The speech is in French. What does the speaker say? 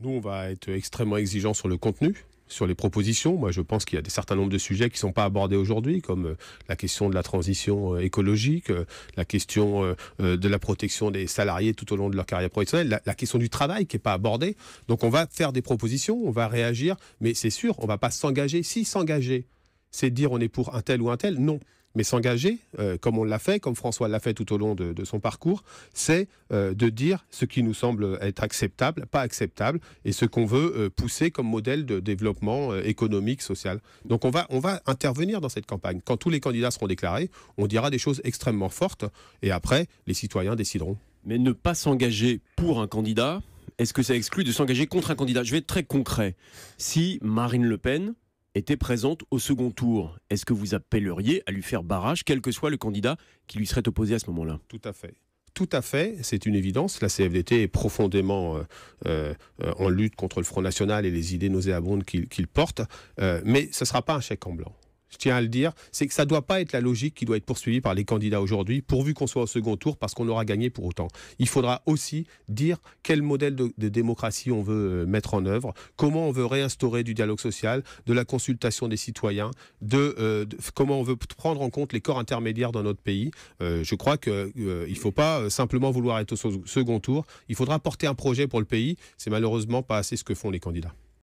Nous, on va être extrêmement exigeants sur le contenu sur les propositions. Moi, je pense qu'il y a des certain nombre de sujets qui ne sont pas abordés aujourd'hui, comme euh, la question de la transition euh, écologique, euh, la question de la protection des salariés tout au long de leur carrière professionnelle, la, question du travail qui n'est pas abordée. Donc, on va faire des propositions, on va réagir, mais c'est sûr, on ne va pas s'engager. Si s'engager, c'est dire on est pour un tel ou un tel, non mais s'engager, euh, comme on l'a fait, comme François l'a fait tout au long de, son parcours, c'est euh, de dire ce qui nous semble être acceptable, pas acceptable, et ce qu'on veut euh, pousser comme modèle de développement économique, social. Donc on va, on va intervenir dans cette campagne. Quand tous les candidats seront déclarés, on dira des choses extrêmement fortes, et après, les citoyens décideront. Mais ne pas s'engager pour un candidat, est-ce que ça exclut de s'engager contre un candidat Je vais être très concret. Si Marine Le Pen était présente au second tour. Est-ce que vous appelleriez à lui faire barrage, quel que soit le candidat qui lui serait opposé à ce moment-là Tout à fait. Tout à fait, c'est une évidence. La CFDT est profondément euh, euh, en lutte contre le Front National et les idées nauséabondes qu'il porte, euh, mais ce ne sera pas un chèque en blanc je tiens à le dire, c'est que ça ne doit pas être la logique qui doit être poursuivie par les candidats aujourd'hui, pourvu qu'on soit au second tour, parce qu'on aura gagné pour autant. Il faudra aussi dire quel modèle de, démocratie on veut euh, mettre en œuvre, comment on veut réinstaurer du dialogue social, de la consultation des citoyens, de, euh, comment on veut prendre en compte les corps intermédiaires dans notre pays. Euh, je crois qu'il ne faut pas simplement vouloir être au second tour, il faudra porter un projet pour le pays. C'est malheureusement pas assez ce que font les candidats.